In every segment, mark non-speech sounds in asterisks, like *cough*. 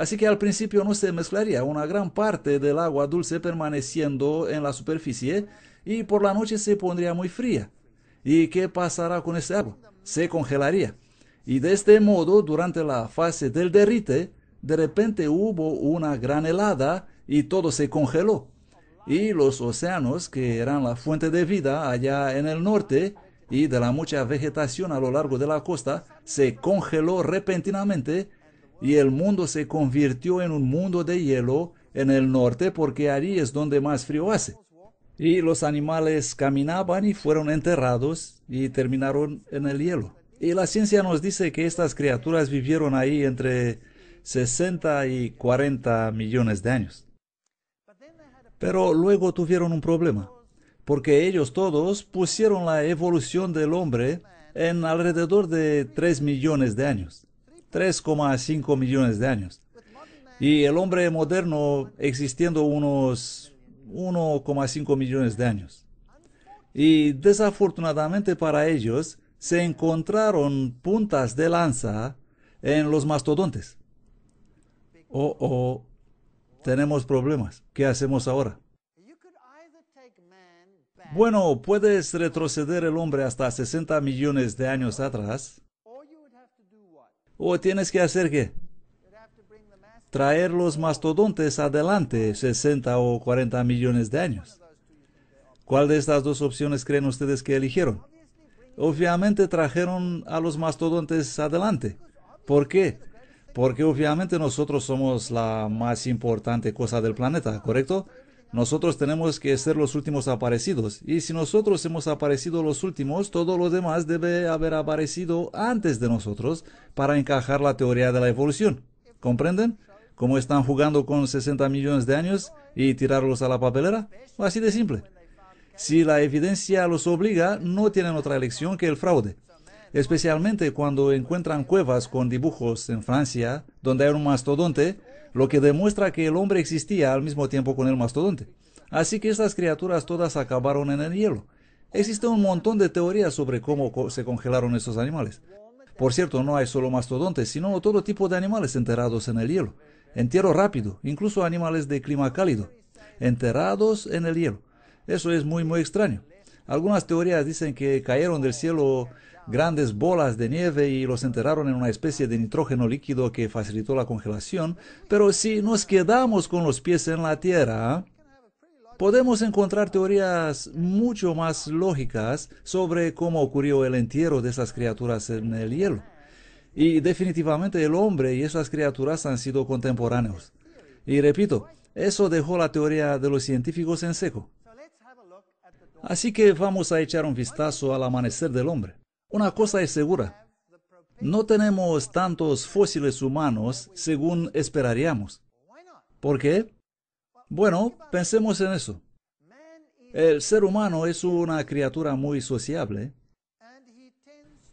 Así que al principio no se mezclaría, una gran parte del agua dulce permaneciendo en la superficie y por la noche se pondría muy fría. ¿Y qué pasará con ese agua? Se congelaría. Y de este modo, durante la fase del derrite, de repente hubo una gran helada y todo se congeló. Y los océanos, que eran la fuente de vida allá en el norte y de la mucha vegetación a lo largo de la costa, se congeló repentinamente y el mundo se convirtió en un mundo de hielo en el norte porque allí es donde más frío hace. Y los animales caminaban y fueron enterrados y terminaron en el hielo. Y la ciencia nos dice que estas criaturas vivieron ahí entre 60 y 40 millones de años. Pero luego tuvieron un problema, porque ellos todos pusieron la evolución del hombre en alrededor de 3 millones de años. 3,5 millones de años. Y el hombre moderno existiendo unos 1,5 millones de años. Y desafortunadamente para ellos, se encontraron puntas de lanza en los mastodontes. Oh, oh, tenemos problemas. ¿Qué hacemos ahora? Bueno, puedes retroceder el hombre hasta 60 millones de años atrás o tienes que hacer qué? traer los mastodontes adelante 60 o 40 millones de años. ¿Cuál de estas dos opciones creen ustedes que eligieron? Obviamente trajeron a los mastodontes adelante. ¿Por qué? Porque obviamente nosotros somos la más importante cosa del planeta, ¿correcto? Nosotros tenemos que ser los últimos aparecidos, y si nosotros hemos aparecido los últimos, todo lo demás debe haber aparecido antes de nosotros para encajar la teoría de la evolución. ¿Comprenden? ¿Cómo están jugando con 60 millones de años y tirarlos a la papelera? Así de simple. Si la evidencia los obliga, no tienen otra elección que el fraude. Especialmente cuando encuentran cuevas con dibujos en Francia, donde hay un mastodonte, lo que demuestra que el hombre existía al mismo tiempo con el mastodonte. Así que estas criaturas todas acabaron en el hielo. Existe un montón de teorías sobre cómo se congelaron estos animales. Por cierto, no hay solo mastodontes, sino todo tipo de animales enterrados en el hielo. Entierro rápido, incluso animales de clima cálido, enterrados en el hielo. Eso es muy, muy extraño. Algunas teorías dicen que cayeron del cielo grandes bolas de nieve y los enterraron en una especie de nitrógeno líquido que facilitó la congelación, pero si nos quedamos con los pies en la tierra, podemos encontrar teorías mucho más lógicas sobre cómo ocurrió el entierro de esas criaturas en el hielo. Y definitivamente el hombre y esas criaturas han sido contemporáneos. Y repito, eso dejó la teoría de los científicos en seco. Así que vamos a echar un vistazo al amanecer del hombre. Una cosa es segura, no tenemos tantos fósiles humanos según esperaríamos. ¿Por qué? Bueno, pensemos en eso. El ser humano es una criatura muy sociable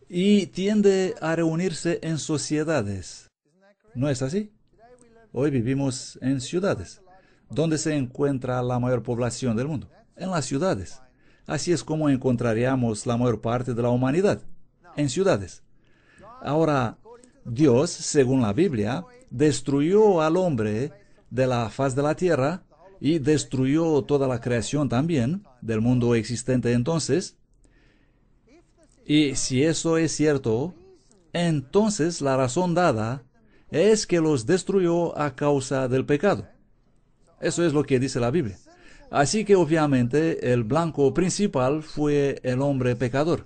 y tiende a reunirse en sociedades. ¿No es así? Hoy vivimos en ciudades, donde se encuentra la mayor población del mundo, en las ciudades. Así es como encontraríamos la mayor parte de la humanidad en ciudades. Ahora, Dios, según la Biblia, destruyó al hombre de la faz de la tierra y destruyó toda la creación también del mundo existente entonces. Y si eso es cierto, entonces la razón dada es que los destruyó a causa del pecado. Eso es lo que dice la Biblia. Así que obviamente el blanco principal fue el hombre pecador.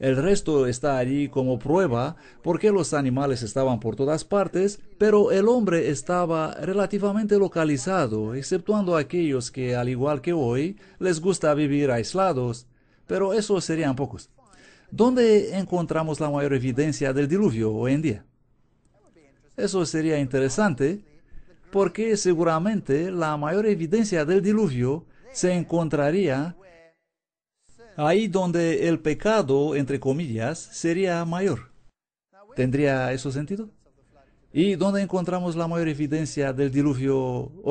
El resto está allí como prueba porque los animales estaban por todas partes, pero el hombre estaba relativamente localizado, exceptuando aquellos que, al igual que hoy, les gusta vivir aislados, pero esos serían pocos. ¿Dónde encontramos la mayor evidencia del diluvio hoy en día? Eso sería interesante porque seguramente la mayor evidencia del diluvio se encontraría ahí donde el pecado, entre comillas, sería mayor. ¿Tendría eso sentido? ¿Y dónde encontramos la mayor evidencia del diluvio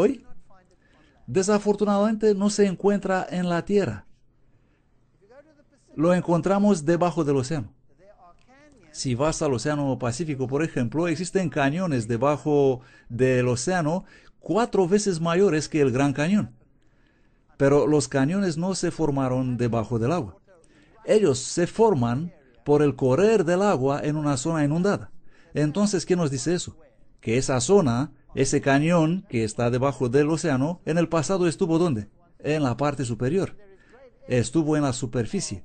hoy? Desafortunadamente no se encuentra en la tierra. Lo encontramos debajo del océano. Si vas al Océano Pacífico, por ejemplo, existen cañones debajo del océano cuatro veces mayores que el Gran Cañón. Pero los cañones no se formaron debajo del agua. Ellos se forman por el correr del agua en una zona inundada. Entonces, ¿qué nos dice eso? Que esa zona, ese cañón que está debajo del océano, en el pasado estuvo ¿dónde? En la parte superior. Estuvo en la superficie.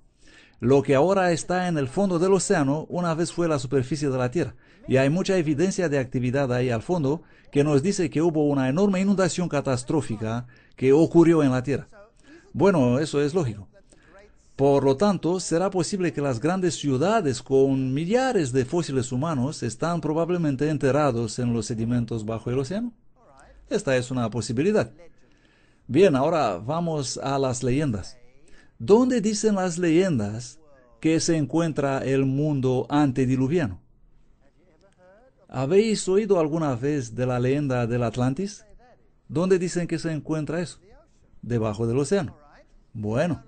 Lo que ahora está en el fondo del océano una vez fue la superficie de la Tierra, y hay mucha evidencia de actividad ahí al fondo que nos dice que hubo una enorme inundación catastrófica que ocurrió en la Tierra. Bueno, eso es lógico. Por lo tanto, será posible que las grandes ciudades con millares de fósiles humanos están probablemente enterrados en los sedimentos bajo el océano. Esta es una posibilidad. Bien, ahora vamos a las leyendas. ¿Dónde dicen las leyendas que se encuentra el mundo antediluviano? ¿Habéis oído alguna vez de la leyenda del Atlantis? ¿Dónde dicen que se encuentra eso? Debajo del océano. Bueno,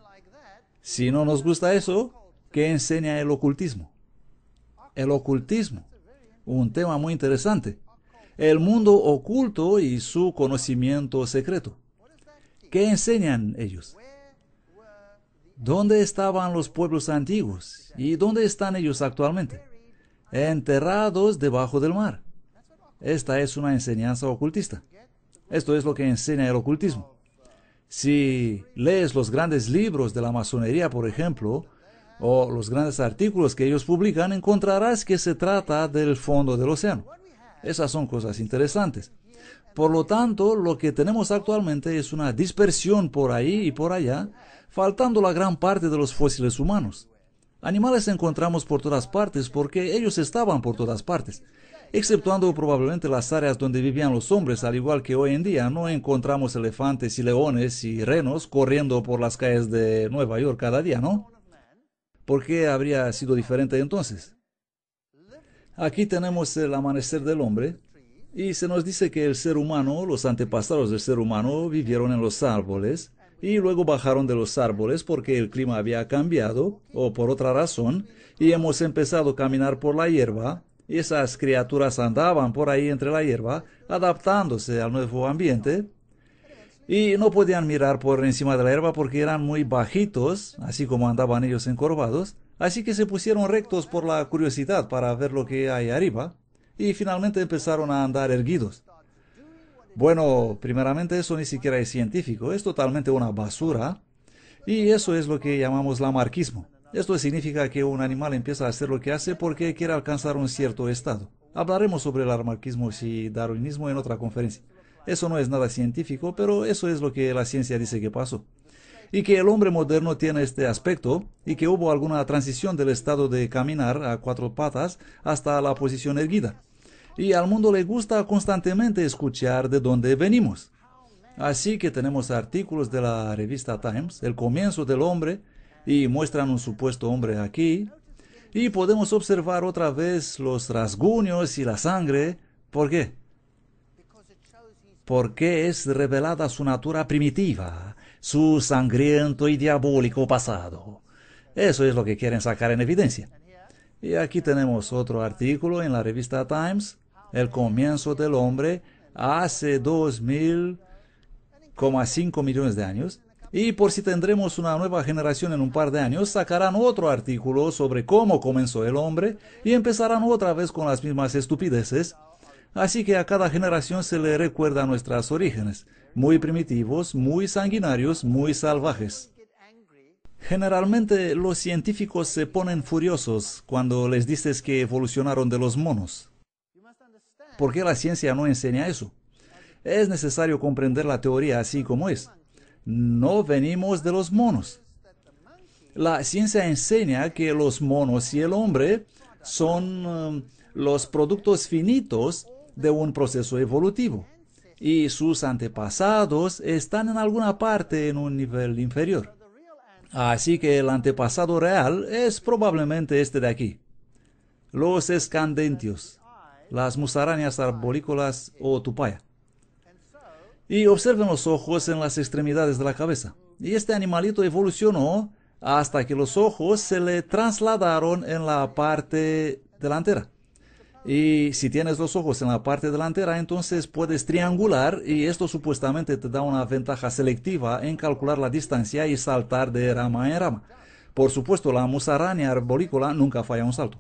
si no nos gusta eso, ¿qué enseña el ocultismo? El ocultismo, un tema muy interesante. El mundo oculto y su conocimiento secreto. ¿Qué enseñan ellos? ¿Dónde estaban los pueblos antiguos? ¿Y dónde están ellos actualmente? Enterrados debajo del mar. Esta es una enseñanza ocultista. Esto es lo que enseña el ocultismo. Si lees los grandes libros de la masonería, por ejemplo, o los grandes artículos que ellos publican, encontrarás que se trata del fondo del océano. Esas son cosas interesantes. Por lo tanto, lo que tenemos actualmente es una dispersión por ahí y por allá, faltando la gran parte de los fósiles humanos. Animales encontramos por todas partes porque ellos estaban por todas partes. Exceptuando probablemente las áreas donde vivían los hombres, al igual que hoy en día, no encontramos elefantes y leones y renos corriendo por las calles de Nueva York cada día, ¿no? ¿Por qué habría sido diferente entonces? Aquí tenemos el amanecer del hombre, y se nos dice que el ser humano, los antepasados del ser humano, vivieron en los árboles y luego bajaron de los árboles porque el clima había cambiado o por otra razón y hemos empezado a caminar por la hierba. Y esas criaturas andaban por ahí entre la hierba, adaptándose al nuevo ambiente. Y no podían mirar por encima de la hierba porque eran muy bajitos, así como andaban ellos encorvados. Así que se pusieron rectos por la curiosidad para ver lo que hay arriba y finalmente empezaron a andar erguidos. Bueno, primeramente eso ni siquiera es científico, es totalmente una basura y eso es lo que llamamos lamarquismo. Esto significa que un animal empieza a hacer lo que hace porque quiere alcanzar un cierto estado. Hablaremos sobre el lamarquismo y darwinismo en otra conferencia. Eso no es nada científico, pero eso es lo que la ciencia dice que pasó. Y que el hombre moderno tiene este aspecto y que hubo alguna transición del estado de caminar a cuatro patas hasta la posición erguida y al mundo le gusta constantemente escuchar de dónde venimos. Así que tenemos artículos de la revista Times, El comienzo del hombre, y muestran un supuesto hombre aquí, y podemos observar otra vez los rasguños y la sangre. ¿Por qué? Porque es revelada su natura primitiva, su sangriento y diabólico pasado. Eso es lo que quieren sacar en evidencia. Y aquí tenemos otro artículo en la revista Times, El comienzo del hombre hace cinco millones de años. Y por si tendremos una nueva generación en un par de años, sacarán otro artículo sobre cómo comenzó el hombre y empezarán otra vez con las mismas estupideces. Así que a cada generación se le recuerda nuestros orígenes, muy primitivos, muy sanguinarios, muy salvajes. Generalmente los científicos se ponen furiosos cuando les dices que evolucionaron de los monos. ¿Por qué la ciencia no enseña eso? Es necesario comprender la teoría así como es. No venimos de los monos. La ciencia enseña que los monos y el hombre son um, los productos finitos de un proceso evolutivo y sus antepasados están en alguna parte en un nivel inferior. Así que el antepasado real es probablemente este de aquí. Los escandentios, las musarañas arbolícolas o tupaya. Y observen los ojos en las extremidades de la cabeza. Y este animalito evolucionó hasta que los ojos se le trasladaron en la parte delantera. Y si tienes los ojos en la parte delantera, entonces puedes triangular y esto supuestamente te da una ventaja selectiva en calcular la distancia y saltar de rama en rama. Por supuesto, la musaraña arborícola nunca falla un salto.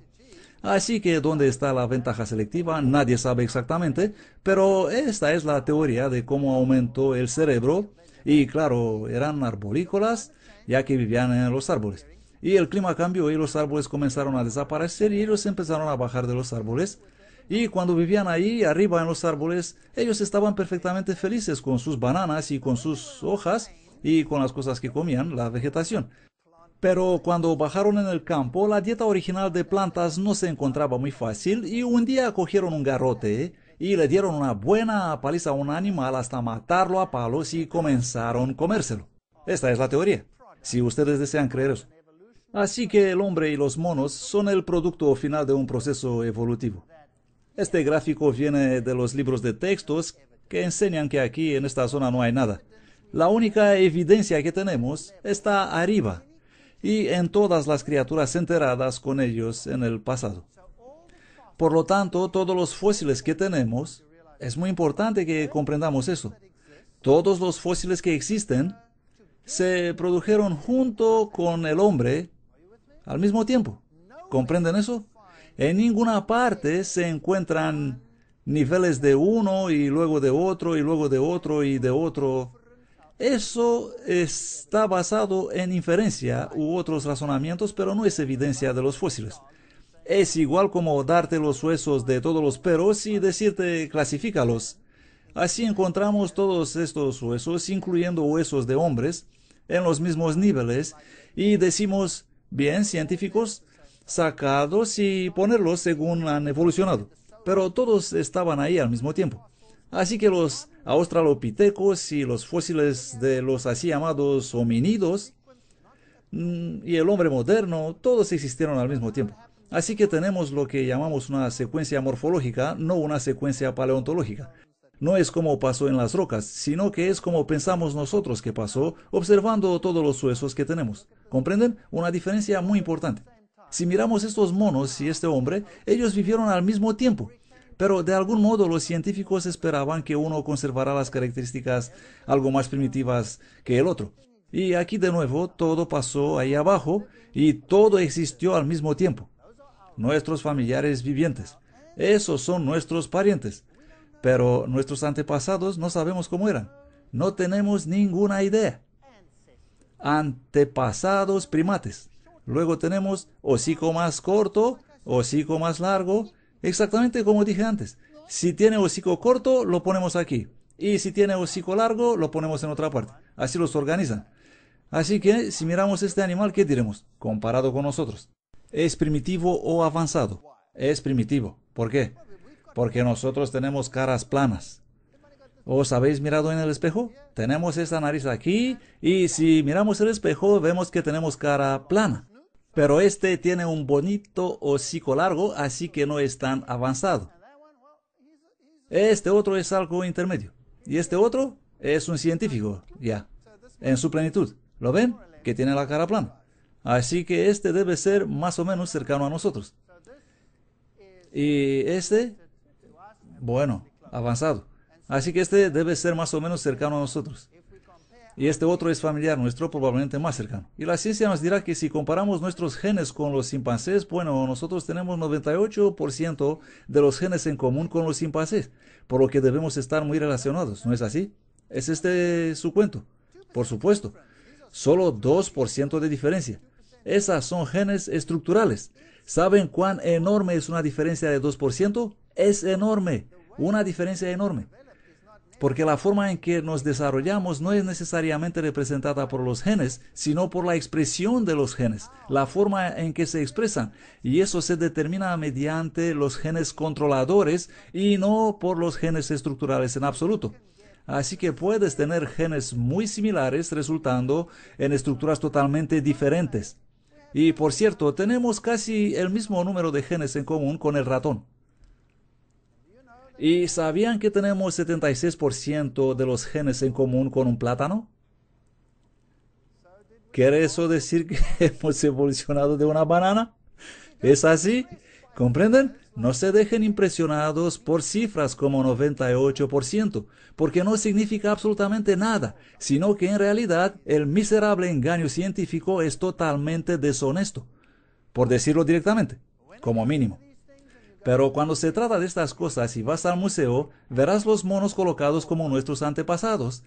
Así que dónde está la ventaja selectiva nadie sabe exactamente, pero esta es la teoría de cómo aumentó el cerebro y claro, eran arborícolas ya que vivían en los árboles y el clima cambió y los árboles comenzaron a desaparecer y ellos empezaron a bajar de los árboles. Y cuando vivían ahí, arriba en los árboles, ellos estaban perfectamente felices con sus bananas y con sus hojas y con las cosas que comían, la vegetación. Pero cuando bajaron en el campo, la dieta original de plantas no se encontraba muy fácil y un día cogieron un garrote y le dieron una buena paliza a un animal hasta matarlo a palos y comenzaron a comérselo. Esta es la teoría, si ustedes desean creer Así que el hombre y los monos son el producto final de un proceso evolutivo. Este gráfico viene de los libros de textos que enseñan que aquí en esta zona no hay nada. La única evidencia que tenemos está arriba y en todas las criaturas enteradas con ellos en el pasado. Por lo tanto, todos los fósiles que tenemos, es muy importante que comprendamos eso. Todos los fósiles que existen se produjeron junto con el hombre al mismo tiempo. ¿Comprenden eso? En ninguna parte se encuentran niveles de uno y luego de otro y luego de otro y de otro. Eso está basado en inferencia u otros razonamientos, pero no es evidencia de los fósiles. Es igual como darte los huesos de todos los perros y decirte clasifícalos. Así encontramos todos estos huesos, incluyendo huesos de hombres, en los mismos niveles, y decimos bien científicos sacados y ponerlos según han evolucionado. Pero todos estaban ahí al mismo tiempo. Así que los australopitecos y los fósiles de los así llamados hominidos mm, y el hombre moderno, todos existieron al mismo tiempo. Así que tenemos lo que llamamos una secuencia morfológica, no una secuencia paleontológica no es como pasó en las rocas, sino que es como pensamos nosotros que pasó observando todos los huesos que tenemos. ¿Comprenden? Una diferencia muy importante. Si miramos estos monos y este hombre, ellos vivieron al mismo tiempo. Pero de algún modo los científicos esperaban que uno conservara las características algo más primitivas que el otro. Y aquí de nuevo todo pasó ahí abajo y todo existió al mismo tiempo. Nuestros familiares vivientes. Esos son nuestros parientes pero nuestros antepasados no sabemos cómo eran. No tenemos ninguna idea. Antepasados primates. Luego tenemos hocico más corto, hocico más largo, exactamente como dije antes. Si tiene hocico corto, lo ponemos aquí. Y si tiene hocico largo, lo ponemos en otra parte. Así los organizan. Así que si miramos este animal, ¿qué diremos? Comparado con nosotros. ¿Es primitivo o avanzado? Es primitivo. ¿Por qué? porque nosotros tenemos caras planas. ¿Os habéis mirado en el espejo? Tenemos esta nariz aquí y si miramos el espejo vemos que tenemos cara plana. Pero este tiene un bonito hocico largo, así que no es tan avanzado. Este otro es algo intermedio. Y este otro es un científico, ya, en su plenitud. ¿Lo ven? Que tiene la cara plana. Así que este debe ser más o menos cercano a nosotros. Y este bueno, avanzado. Así que este debe ser más o menos cercano a nosotros. Y este otro es familiar nuestro, probablemente más cercano. Y la ciencia nos dirá que si comparamos nuestros genes con los chimpancés, bueno, nosotros tenemos 98% de los genes en común con los chimpancés, por lo que debemos estar muy relacionados, ¿no es así? ¿Es este su cuento? Por supuesto, solo 2% de diferencia. Esas son genes estructurales. ¿Saben cuán enorme es una diferencia de 2%? es enorme, una diferencia enorme. Porque la forma en que nos desarrollamos no es necesariamente representada por los genes, sino por la expresión de los genes, la forma en que se expresan. Y eso se determina mediante los genes controladores y no por los genes estructurales en absoluto. Así que puedes tener genes muy similares resultando en estructuras totalmente diferentes. Y por cierto, tenemos casi el mismo número de genes en común con el ratón. ¿Y sabían que tenemos 76% de los genes en común con un plátano? ¿Quiere eso decir que *laughs* hemos evolucionado de una banana? ¿Es así? ¿Comprenden? No se dejen impresionados por cifras como 98%, porque no significa absolutamente nada, sino que en realidad el miserable engaño científico es totalmente deshonesto, por decirlo directamente, como mínimo. Pero cuando se trata de estas cosas y vas al museo, verás los monos colocados como nuestros antepasados,